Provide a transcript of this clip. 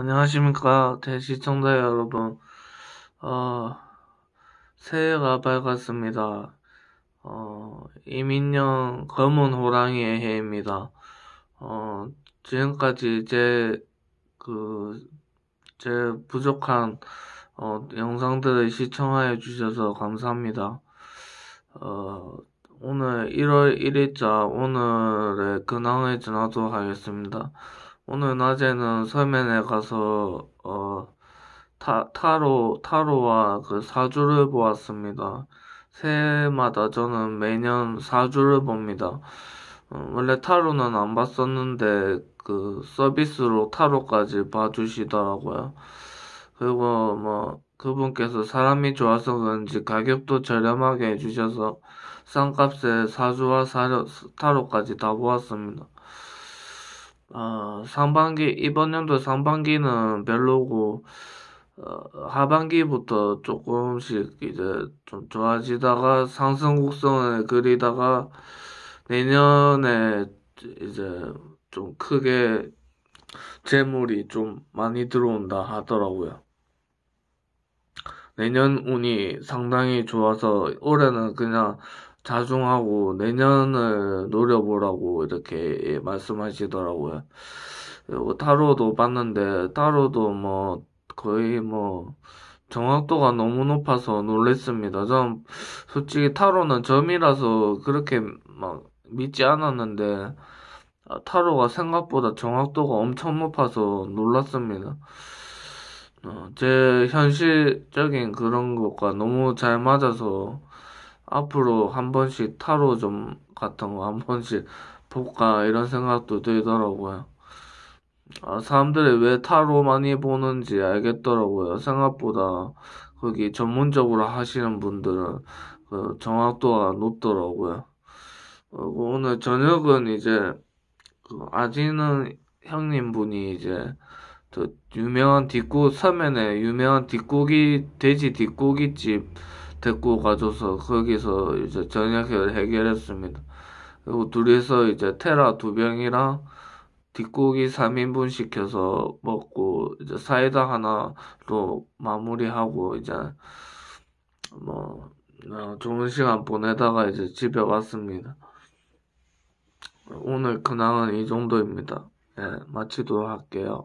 안녕하십니까 대시청자 여러분 어, 새해가 밝았습니다 어, 이민영 검은 호랑이의 해입니다 어, 지금까지 제 그, 제 부족한 어, 영상들을 시청하여 주셔서 감사합니다. 어, 오늘 1월 1일자 오늘의 근황을 전하도록 하겠습니다. 오늘 낮에는 서면에 가서 어, 타, 타로, 타로와 그 사주를 보았습니다. 새해마다 저는 매년 사주를 봅니다. 어, 원래 타로는 안 봤었는데 그 서비스로 타로까지 봐주시더라고요. 그리고 뭐 그분께서 사람이 좋아서 그런지 가격도 저렴하게 해주셔서 싼값에 사주와 사료, 타로까지 다 보았습니다. 어, 상반기 이번 연도 상반기는 별로고 어, 하반기부터 조금씩 이제 좀 좋아지다가 상승 곡선을 그리다가 내년에 이제 좀 크게 재물이 좀 많이 들어온다 하더라고요. 내년 운이 상당히 좋아서 올해는 그냥 자중하고 내년을 노려보라고 이렇게 예, 말씀하시더라고요. 뭐 타로도 봤는데 타로도 뭐 거의 뭐 정확도가 너무 높아서 놀랬습니다. 전 솔직히 타로는 점이라서 그렇게 막 믿지 않았는데 아, 타로가 생각보다 정확도가 엄청 높아서 놀랐습니다. 어, 제 현실적인 그런 것과 너무 잘 맞아서 앞으로 한 번씩 타로 좀 같은 거 한 번씩 볼까 이런 생각도 들더라고요. 아, 사람들이 왜 타로 많이 보는지 알겠더라고요. 생각보다 거기 전문적으로 하시는 분들은 그 정확도가 높더라고요. 어, 그리고 오늘 저녁은 이제 그 아지는 형님 분이 이제 유명한 뒷고 서면에 유명한 뒷고기 돼지 뒷고기집 데리고 가줘서 거기서 이제 전역을 해결했습니다. 그리고 둘이서 이제 테라 두 병이랑 뒷고기 3인분 시켜서 먹고 이제 사이다 하나로 마무리하고 이제 뭐 어, 좋은 시간 보내다가 이제 집에 왔습니다. 오늘 근황은 이 정도입니다. 네, 마치도록 할게요.